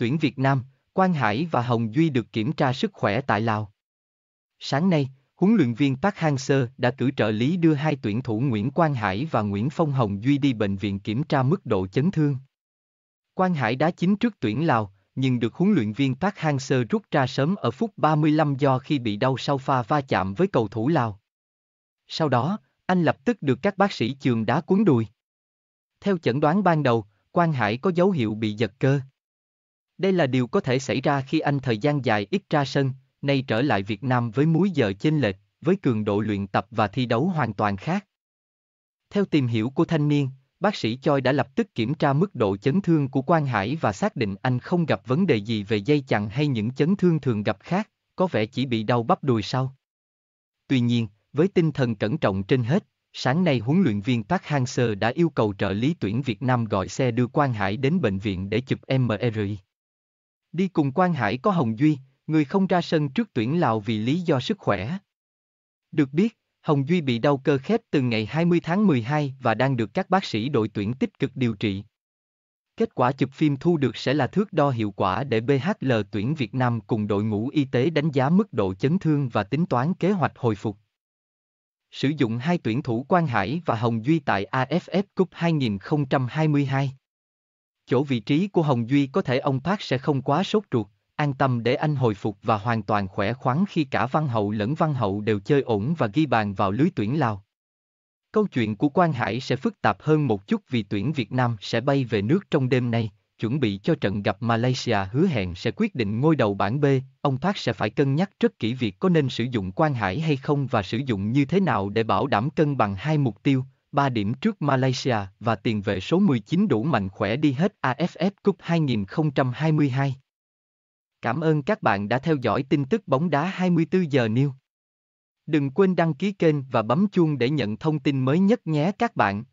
tuyển Việt Nam, Quang Hải và Hồng Duy được kiểm tra sức khỏe tại Lào. Sáng nay, huấn luyện viên Park Hang-seo đã cử trợ lý đưa hai tuyển thủ Nguyễn Quang Hải và Nguyễn Phong Hồng Duy đi bệnh viện kiểm tra mức độ chấn thương. Quang Hải đá chính trước tuyển Lào, nhưng được huấn luyện viên Park Hang-seo rút ra sớm ở phút 35 do khi bị đau sau pha va chạm với cầu thủ Lào. Sau đó, anh lập tức được các bác sĩ trường đá cuốn đùi. Theo chẩn đoán ban đầu, Quang Hải có dấu hiệu bị giật cơ. Đây là điều có thể xảy ra khi anh thời gian dài ít ra sân, nay trở lại Việt Nam với múi giờ chênh lệch, với cường độ luyện tập và thi đấu hoàn toàn khác. Theo tìm hiểu của thanh niên, bác sĩ Choi đã lập tức kiểm tra mức độ chấn thương của Quang Hải và xác định anh không gặp vấn đề gì về dây chằng hay những chấn thương thường gặp khác, có vẻ chỉ bị đau bắp đùi sau. Tuy nhiên, với tinh thần cẩn trọng trên hết, sáng nay huấn luyện viên Park Hang-seo đã yêu cầu trợ lý tuyển Việt Nam gọi xe đưa Quang Hải đến bệnh viện để chụp MRI. Đi cùng Quang Hải có Hồng Duy, người không ra sân trước tuyển Lào vì lý do sức khỏe. Được biết, Hồng Duy bị đau cơ khép từ ngày 20 tháng 12 và đang được các bác sĩ đội tuyển tích cực điều trị. Kết quả chụp phim thu được sẽ là thước đo hiệu quả để BHL tuyển Việt Nam cùng đội ngũ y tế đánh giá mức độ chấn thương và tính toán kế hoạch hồi phục. Sử dụng hai tuyển thủ Quang Hải và Hồng Duy tại AFF Cup 2022 chỗ vị trí của Hồng Duy có thể ông Park sẽ không quá sốt ruột, an tâm để anh hồi phục và hoàn toàn khỏe khoắn khi cả Văn Hậu lẫn Văn Hậu đều chơi ổn và ghi bàn vào lưới tuyển Lào. Câu chuyện của Quang Hải sẽ phức tạp hơn một chút vì tuyển Việt Nam sẽ bay về nước trong đêm nay, chuẩn bị cho trận gặp Malaysia hứa hẹn sẽ quyết định ngôi đầu bảng B, ông Park sẽ phải cân nhắc rất kỹ việc có nên sử dụng Quang Hải hay không và sử dụng như thế nào để bảo đảm cân bằng hai mục tiêu, 3 điểm trước Malaysia và tiền vệ số 19 đủ mạnh khỏe đi hết AFF Cup 2022. Cảm ơn các bạn đã theo dõi tin tức bóng đá 24 giờ New. Đừng quên đăng ký kênh và bấm chuông để nhận thông tin mới nhất nhé các bạn.